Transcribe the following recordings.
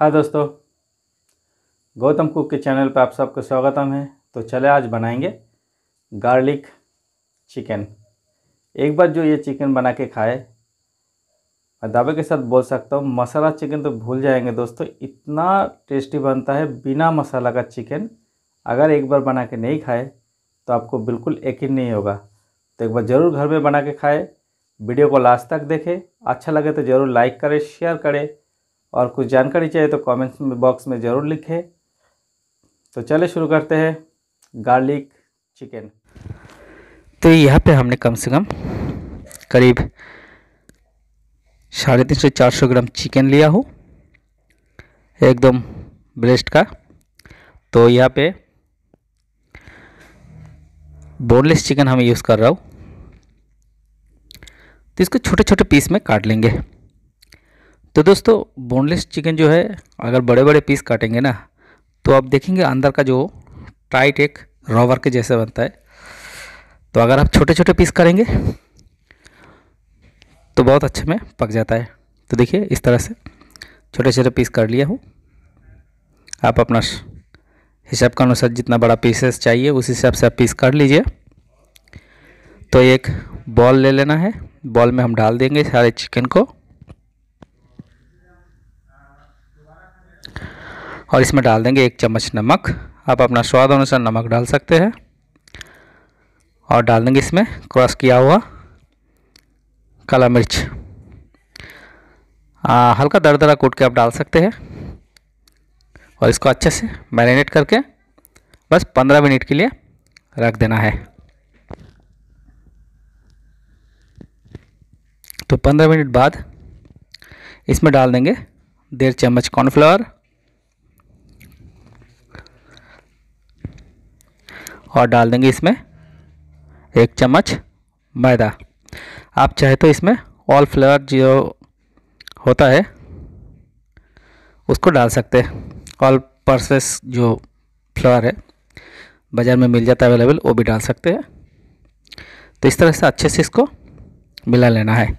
हाँ दोस्तों गौतम कुक के चैनल पर आप सबका स्वागतम है तो चले आज बनाएंगे गार्लिक चिकन एक बार जो ये चिकन बना के खाए मैं दावे के साथ बोल सकता हूँ मसाला चिकन तो भूल जाएंगे दोस्तों इतना टेस्टी बनता है बिना मसाला का चिकन अगर एक बार बना के नहीं खाए तो आपको बिल्कुल यकीन नहीं होगा तो एक बार ज़रूर घर में बना के खाए वीडियो को लास्ट तक देखें अच्छा लगे तो ज़रूर लाइक करें शेयर करें और कुछ जानकारी चाहिए तो कमेंट्स बॉक्स में ज़रूर लिखें तो चले शुरू करते हैं गार्लिक चिकन तो यहाँ पे हमने कम से कम करीब साढ़े तीन सौ चार सौ ग्राम चिकन लिया हो एकदम ब्रेस्ट का तो यहाँ पे बोनलेस चिकन हम यूज़ कर रहा हूँ तो इसको छोटे छोटे पीस में काट लेंगे तो दोस्तों बोनलेस चिकन जो है अगर बड़े बड़े पीस काटेंगे ना तो आप देखेंगे अंदर का जो टाइट एक रॉबर के जैसा बनता है तो अगर आप छोटे छोटे पीस करेंगे तो बहुत अच्छे में पक जाता है तो देखिए इस तरह से छोटे छोटे पीस कर लिया हूँ आप अपना हिसाब का अनुसार जितना बड़ा पीसेस चाहिए उस हिसाब से आप पीस कर लीजिए तो एक बॉल ले लेना है बॉल में हम डाल देंगे सारे चिकन को और इसमें डाल देंगे एक चम्मच नमक आप अपना स्वाद अनुसार नमक डाल सकते हैं और डाल देंगे इसमें क्रॉस किया हुआ काला मिर्च हल्का दर दरा कूट के आप डाल सकते हैं और इसको अच्छे से मैरिनेट करके बस पंद्रह मिनट के लिए रख देना है तो पंद्रह मिनट बाद इसमें डाल देंगे डेढ़ चम्मच कॉर्नफ्लावर और डाल देंगे इसमें एक चम्मच मैदा आप चाहे तो इसमें ऑल फ्लेवर जो होता है उसको डाल सकते हैं ऑल परसेस जो फ्लेवर है बाज़ार में मिल जाता है अवेलेबल वो भी डाल सकते हैं तो इस तरह से अच्छे से इसको मिला लेना है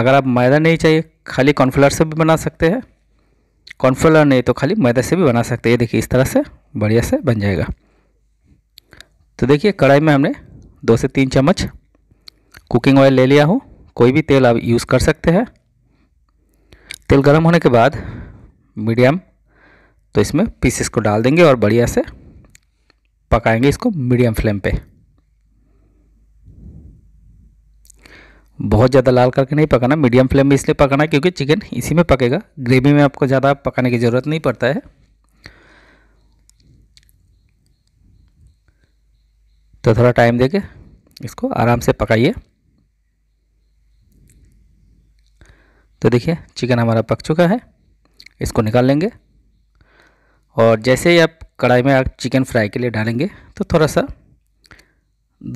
अगर आप मैदा नहीं चाहिए खाली कॉर्नफ्लावर से भी बना सकते हैं कॉर्नफ्लोर नहीं तो खाली मैदा से भी बना सकते हैं देखिए इस तरह से बढ़िया से बन जाएगा तो देखिए कढ़ाई में हमने दो से तीन चम्मच कुकिंग ऑयल ले लिया हूँ कोई भी तेल आप यूज़ कर सकते हैं तेल गर्म होने के बाद मीडियम तो इसमें पीसेस को डाल देंगे और बढ़िया से पकाएंगे इसको मीडियम फ्लेम पे बहुत ज़्यादा लाल करके नहीं पकाना मीडियम फ्लेम में इसलिए पकाना क्योंकि चिकन इसी में पकेगा ग्रेवी में आपको ज़्यादा पकाने की ज़रूरत नहीं पड़ता है तो थोड़ा टाइम देके इसको आराम से पकाइए तो देखिए चिकन हमारा पक चुका है इसको निकाल लेंगे और जैसे ही आप कढ़ाई में आप चिकन फ्राई के लिए डालेंगे तो थोड़ा सा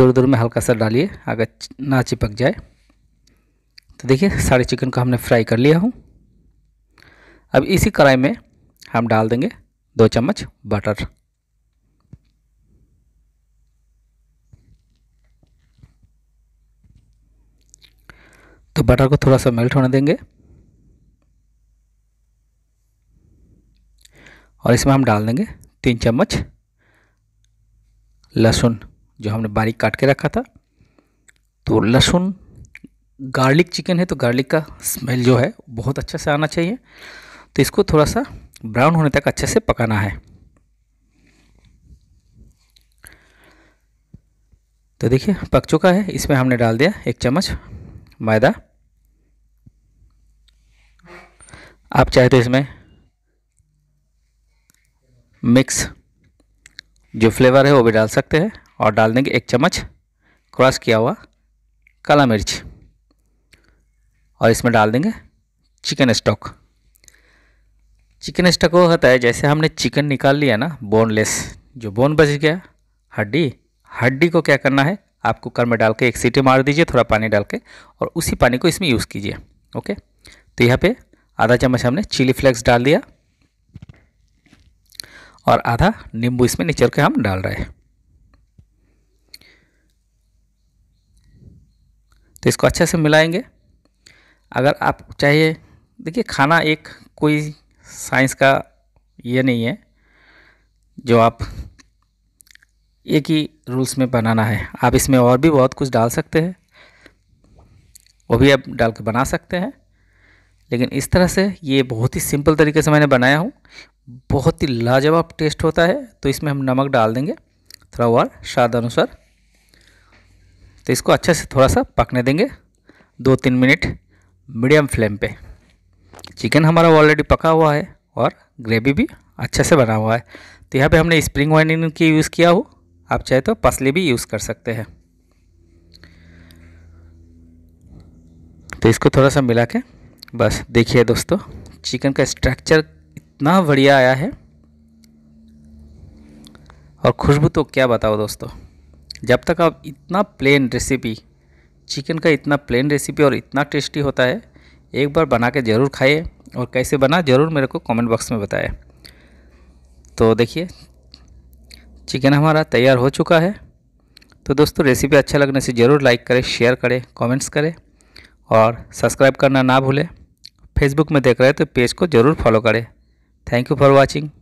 दूर दूर में हल्का सा डालिए अगर ना चिपक जाए तो देखिए सारे चिकन को हमने फ्राई कर लिया हूँ अब इसी कढ़ाई में हम डाल देंगे दो चम्मच बटर तो बटर को थोड़ा सा मेल्ट होने देंगे और इसमें हम डाल देंगे तीन चम्मच लहसुन जो हमने बारीक काट के रखा था तो लहसुन गार्लिक चिकन है तो गार्लिक का स्मेल जो है बहुत अच्छे से आना चाहिए तो इसको थोड़ा सा ब्राउन होने तक अच्छे से पकाना है तो देखिए पक चुका है इसमें हमने डाल दिया एक चम्मच मैदा आप चाहे तो इसमें मिक्स जो फ्लेवर है वो भी डाल सकते हैं और डाल देंगे एक चम्मच क्रॉस किया हुआ काला मिर्च और इसमें डाल देंगे चिकन स्टॉक चिकन स्टॉक वो होता है जैसे हमने चिकन निकाल लिया ना बोनलेस जो बोन बच गया हड्डी हड्डी को क्या करना है आप कुकर में डाल के एक सीटी मार दीजिए थोड़ा पानी डाल के और उसी पानी को इसमें यूज़ कीजिए ओके तो यहाँ पे आधा चम्मच हमने चिली फ्लेक्स डाल दिया और आधा नींबू इसमें निचड़ के हम डाल रहे हैं तो इसको अच्छे से मिलाएंगे अगर आप चाहिए देखिए खाना एक कोई साइंस का ये नहीं है जो आप एक ही रूल्स में बनाना है आप इसमें और भी बहुत कुछ डाल सकते हैं वो भी आप डाल के बना सकते हैं लेकिन इस तरह से ये बहुत ही सिंपल तरीके से मैंने बनाया हूँ बहुत ही लाजवाब टेस्ट होता है तो इसमें हम नमक डाल देंगे थोड़ा और स्वाद अनुसार तो इसको अच्छे से थोड़ा सा पकने देंगे दो तीन मिनट मीडियम फ्लेम पे चिकन हमारा ऑलरेडी पका हुआ है और ग्रेवी भी अच्छे से बना हुआ है तो यहाँ पे हमने स्प्रिंग वाइनिंग की यूज़ किया हो आप चाहे तो पसली भी यूज़ कर सकते हैं तो इसको थोड़ा सा मिला के बस देखिए दोस्तों चिकन का स्ट्रक्चर इतना बढ़िया आया है और खुशबू तो क्या बताओ दोस्तों जब तक आप इतना प्लेन रेसिपी चिकन का इतना प्लेन रेसिपी और इतना टेस्टी होता है एक बार बना के ज़रूर खाइए और कैसे बना ज़रूर मेरे को कमेंट बॉक्स में बताएं तो देखिए चिकन हमारा तैयार हो चुका है तो दोस्तों रेसिपी अच्छा लगने से ज़रूर लाइक करें शेयर करें कमेंट्स करें और सब्सक्राइब करना ना भूलें फेसबुक में देख रहे हैं तो पेज को ज़रूर फॉलो करें थैंक यू फॉर वॉचिंग